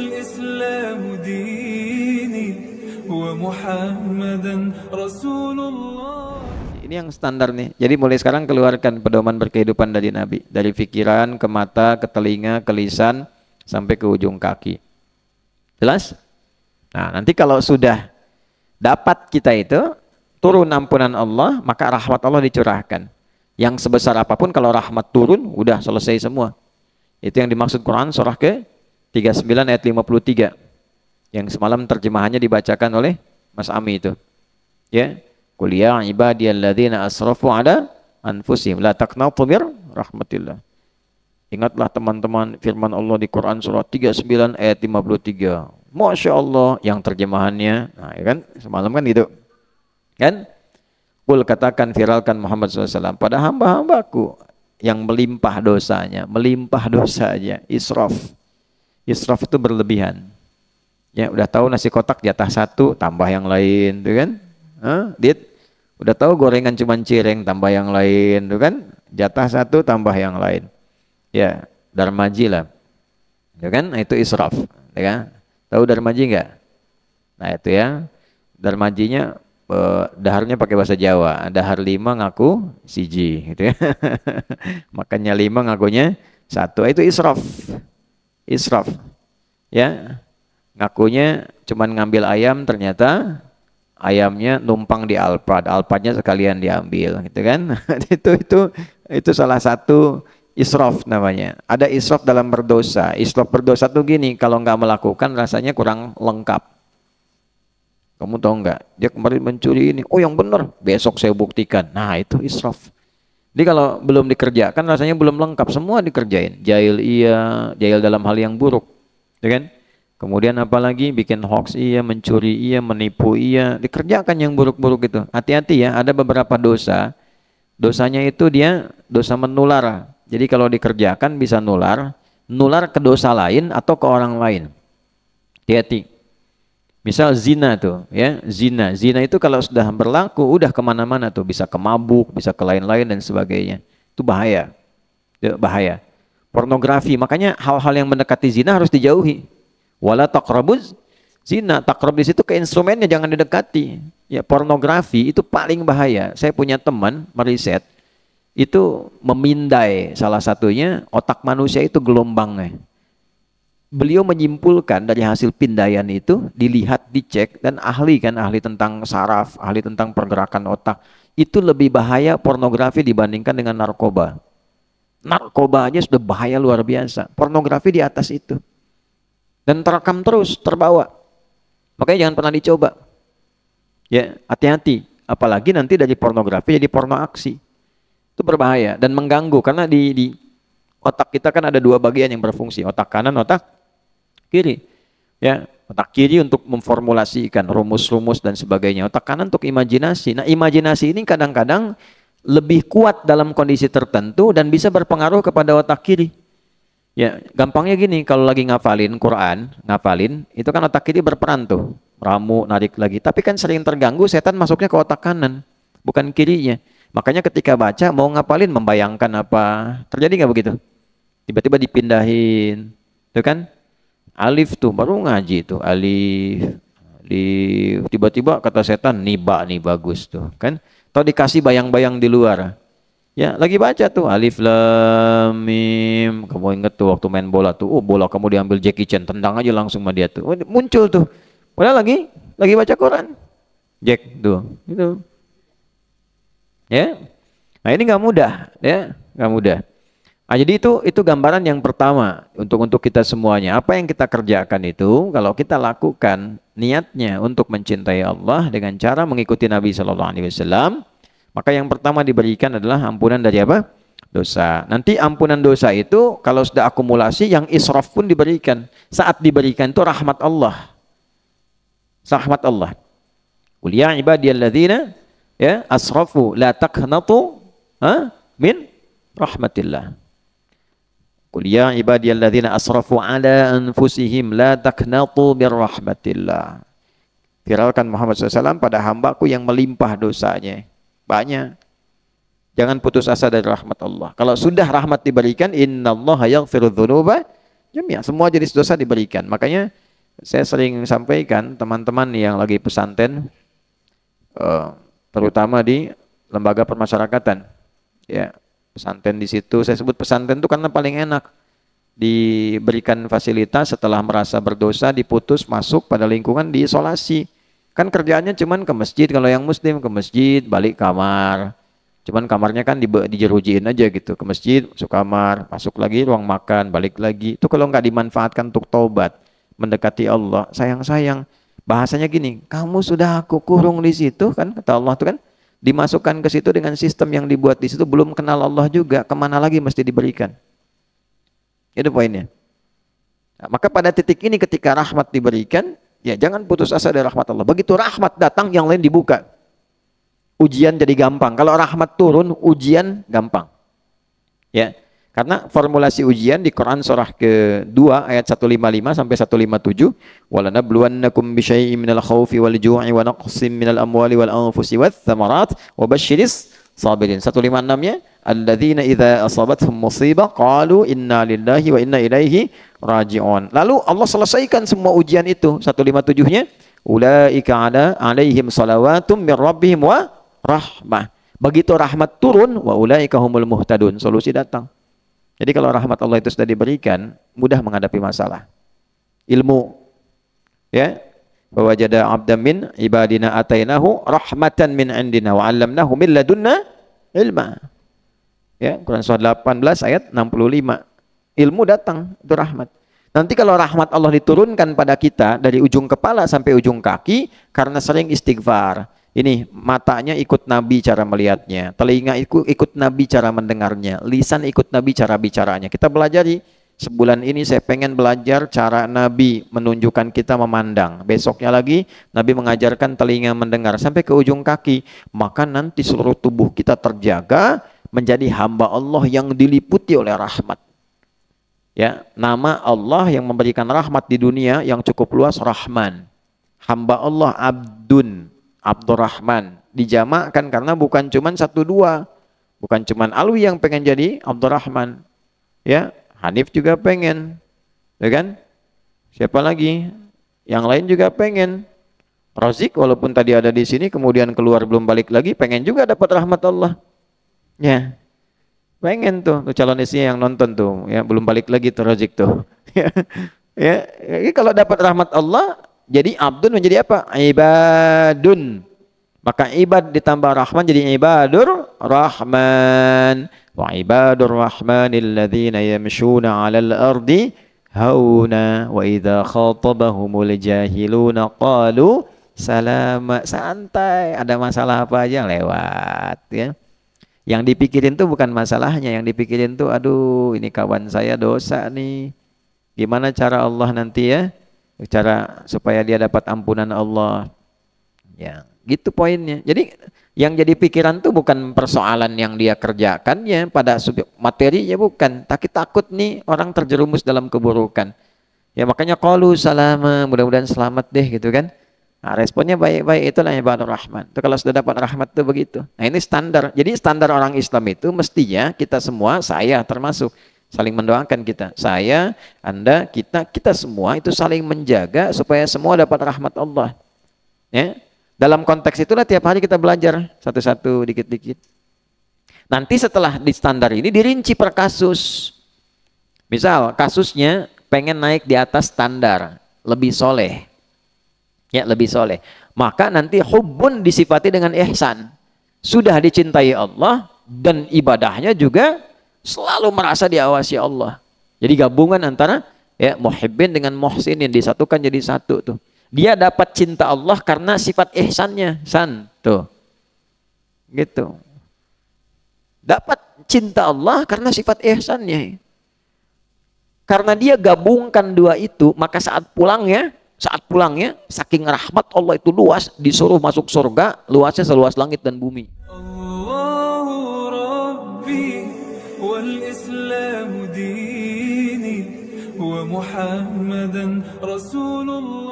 الإسلام ديني ومحمدا رسول الله ini yang standar nih. Jadi mulai sekarang keluarkan pedoman berkehidupan dari Nabi, dari pikiran ke mata, ke telinga, ke lisan sampai ke ujung kaki. Jelas? Nah, nanti kalau sudah dapat kita itu turun ampunan Allah, maka rahmat Allah dicurahkan. Yang sebesar apapun kalau rahmat turun, udah selesai semua. Itu yang dimaksud Quran surah ke 39 ayat 53 yang semalam terjemahannya dibacakan oleh Mas Ami itu. Ya. Qul ya ibadiyalladzina asrafu ala anfusihim la taqnatu mir rahmatillah. Ingatlah teman-teman firman Allah di Quran surah 39 ayat 53. Masya Allah yang terjemahannya. Nah, ya kan semalam kan gitu. Kan? Kul katakan viralkan Muhammad SAW pada hamba-hambaku yang melimpah dosanya, melimpah dosanya, israf. Israf itu berlebihan. Ya, udah tahu nasi kotak jatah satu, tambah yang lain, tuh kan? Huh? Dit, udah tahu gorengan cuma cireng, tambah yang lain, tuh kan? Jatah satu, tambah yang lain. Ya, darmaji lah. tuh ya kan? Nah, itu israf, tuh ya kan? Tahu darmaji enggak? Nah, itu ya. Darmajinya eh, daharnya pakai bahasa Jawa. Dahar lima ngaku siji, gitu ya. Makanya lima ngakunya satu. Nah, itu israf israf. Ya. Ngakunya cuman ngambil ayam ternyata ayamnya numpang di alpad, alpadnya sekalian diambil gitu kan. itu itu itu salah satu israf namanya. Ada israf dalam berdosa. Israf berdosa tuh gini, kalau nggak melakukan rasanya kurang lengkap. Kamu tahu nggak? Dia kemarin mencuri ini. Oh yang benar. Besok saya buktikan. Nah itu israf. Jadi kalau belum dikerjakan rasanya belum lengkap, semua dikerjain. Jail iya, jail dalam hal yang buruk. Ya kan? Kemudian apalagi bikin hoax iya, mencuri iya, menipu iya, dikerjakan yang buruk-buruk itu. Hati-hati ya, ada beberapa dosa. Dosanya itu dia dosa menular. Jadi kalau dikerjakan bisa nular, nular ke dosa lain atau ke orang lain. Hati-hati. Misal zina tuh, ya zina. Zina itu kalau sudah berlaku, udah kemana-mana tuh, bisa ke mabuk, bisa ke lain-lain dan sebagainya. Itu bahaya, ya, bahaya. Pornografi, makanya hal-hal yang mendekati zina harus dijauhi. Wala takrabuz zina, takrab di situ ke instrumennya jangan didekati. Ya pornografi itu paling bahaya. Saya punya teman meriset itu memindai salah satunya otak manusia itu gelombangnya beliau menyimpulkan dari hasil pindaian itu dilihat dicek dan ahli kan ahli tentang saraf ahli tentang pergerakan otak itu lebih bahaya pornografi dibandingkan dengan narkoba narkoba aja sudah bahaya luar biasa pornografi di atas itu dan terekam terus terbawa makanya jangan pernah dicoba ya hati-hati apalagi nanti dari pornografi jadi porno aksi itu berbahaya dan mengganggu karena di, di otak kita kan ada dua bagian yang berfungsi otak kanan otak kiri. Ya, otak kiri untuk memformulasikan rumus-rumus dan sebagainya. Otak kanan untuk imajinasi. Nah, imajinasi ini kadang-kadang lebih kuat dalam kondisi tertentu dan bisa berpengaruh kepada otak kiri. Ya, gampangnya gini, kalau lagi ngafalin Quran, ngafalin, itu kan otak kiri berperan tuh, ramu, narik lagi. Tapi kan sering terganggu, setan masuknya ke otak kanan, bukan kirinya. Makanya ketika baca, mau ngapalin membayangkan apa, terjadi nggak begitu? Tiba-tiba dipindahin, itu kan? Alif tuh baru ngaji tuh alif. Alif tiba-tiba kata setan niba nih bagus tuh kan. Atau dikasih bayang-bayang di luar. Ya, lagi baca tuh alif lam mim. Kamu inget tuh waktu main bola tuh, oh bola kamu diambil Jackie Chan, tendang aja langsung sama dia tuh. Oh, muncul tuh. Padahal lagi lagi baca koran, Jack tuh, gitu Ya. Nah, ini nggak mudah, ya. Nggak mudah. Nah, jadi itu itu gambaran yang pertama untuk untuk kita semuanya. Apa yang kita kerjakan itu kalau kita lakukan niatnya untuk mencintai Allah dengan cara mengikuti Nabi Shallallahu Alaihi Wasallam, maka yang pertama diberikan adalah ampunan dari apa? Dosa. Nanti ampunan dosa itu kalau sudah akumulasi yang israf pun diberikan. Saat diberikan itu rahmat Allah. Rahmat Allah. Kuliah ya ibadiyalladzina ya asrafu la taqnatu min rahmatillah. Qul ya ibadiyalladzina asrafu ala anfusihim la taknatu bir rahmatillah. Viralkan Muhammad SAW pada hambaku yang melimpah dosanya. Banyak. Jangan putus asa dari rahmat Allah. Kalau sudah rahmat diberikan, innallaha yaghfiru dzunuba jami'a. Semua jenis dosa diberikan. Makanya saya sering sampaikan teman-teman yang lagi pesantren eh, terutama di lembaga permasyarakatan. Ya, Pesantren di situ, saya sebut pesantren itu karena paling enak. Diberikan fasilitas setelah merasa berdosa, diputus masuk pada lingkungan diisolasi. Kan kerjaannya cuman ke masjid, kalau yang muslim ke masjid, balik kamar. Cuman kamarnya kan di, dijerujiin aja gitu, ke masjid, masuk kamar, masuk lagi ruang makan, balik lagi. Itu kalau nggak dimanfaatkan untuk taubat, mendekati Allah, sayang-sayang. Bahasanya gini, kamu sudah aku kurung di situ kan, kata Allah tuh kan, dimasukkan ke situ dengan sistem yang dibuat di situ belum kenal Allah juga kemana lagi mesti diberikan itu poinnya nah, maka pada titik ini ketika rahmat diberikan ya jangan putus asa dari rahmat Allah begitu rahmat datang yang lain dibuka ujian jadi gampang kalau rahmat turun ujian gampang ya karena formulasi ujian di Quran surah ke-2 ayat 155 sampai 157, "Walanabluwannakum bisyai'in minal khaufi wal ju'i wa naqsin minal amwali wal anfusi wath thamarat wa basyiris sabirin." 156-nya, "Alladzina idza asabatuhum musibah qalu inna lillahi wa inna ilaihi raji'un." Lalu Allah selesaikan semua ujian itu 157-nya, "Ulaika ala alaihim salawatum mir rabbihim wa rahmah." Begitu rahmat turun, wa ulaika humul muhtadun. Solusi datang. Jadi kalau rahmat Allah itu sudah diberikan, mudah menghadapi masalah. Ilmu ya, bahwa jada abdan min ibadina atainahu rahmatan min indina wa 'allamnahu min ladunna ilma. Ya, Quran surah 18 ayat 65. Ilmu datang itu rahmat. Nanti kalau rahmat Allah diturunkan pada kita dari ujung kepala sampai ujung kaki karena sering istighfar ini matanya ikut Nabi cara melihatnya, telinga ikut, ikut Nabi cara mendengarnya, lisan ikut Nabi cara bicaranya. Kita belajari sebulan ini saya pengen belajar cara Nabi menunjukkan kita memandang. Besoknya lagi Nabi mengajarkan telinga mendengar sampai ke ujung kaki. Maka nanti seluruh tubuh kita terjaga menjadi hamba Allah yang diliputi oleh rahmat. Ya, nama Allah yang memberikan rahmat di dunia yang cukup luas Rahman. Hamba Allah Abdun Abdurrahman. Dijamakkan karena bukan cuman satu dua. Bukan cuman Alwi yang pengen jadi Abdurrahman. Ya, Hanif juga pengen. Ya kan? Siapa lagi? Yang lain juga pengen. Rozik walaupun tadi ada di sini kemudian keluar belum balik lagi pengen juga dapat rahmat Allah. Ya. Pengen tuh, tuh calon istrinya yang nonton tuh, ya belum balik lagi tuh Rozik tuh. ya. Ya, kalau dapat rahmat Allah, jadi abdun menjadi apa? Ibadun. Maka ibad ditambah rahman jadi ibadur rahman. Wa ibadur rahman ladzina yamshuna 'alal ardi hauna wa idza khatabahumul jahiluna qalu salama. Santai, ada masalah apa aja lewat ya. Yang dipikirin tuh bukan masalahnya, yang dipikirin tuh aduh ini kawan saya dosa nih. Gimana cara Allah nanti ya? cara supaya dia dapat ampunan Allah ya gitu poinnya jadi yang jadi pikiran tuh bukan persoalan yang dia kerjakan ya pada subjek materinya bukan tapi takut nih orang terjerumus dalam keburukan ya makanya qalu salama mudah-mudahan selamat deh gitu kan Nah, responnya baik-baik itulah ibadah rahman. Itu kalau sudah dapat rahmat tuh begitu. Nah, ini standar. Jadi standar orang Islam itu mestinya kita semua saya termasuk saling mendoakan kita. Saya, Anda, kita, kita semua itu saling menjaga supaya semua dapat rahmat Allah. Ya. Dalam konteks itulah tiap hari kita belajar satu-satu dikit-dikit. Nanti setelah di standar ini dirinci per kasus. Misal kasusnya pengen naik di atas standar, lebih soleh. Ya, lebih soleh. Maka nanti hubun disifati dengan ihsan. Sudah dicintai Allah dan ibadahnya juga selalu merasa diawasi Allah. Jadi gabungan antara ya muhibbin dengan muhsinin disatukan jadi satu tuh. Dia dapat cinta Allah karena sifat ihsannya, san tuh. Gitu. Dapat cinta Allah karena sifat ihsannya. Karena dia gabungkan dua itu, maka saat pulang ya, saat pulang ya saking rahmat Allah itu luas, disuruh masuk surga, luasnya seluas langit dan bumi. Allah. محمدا رسول الله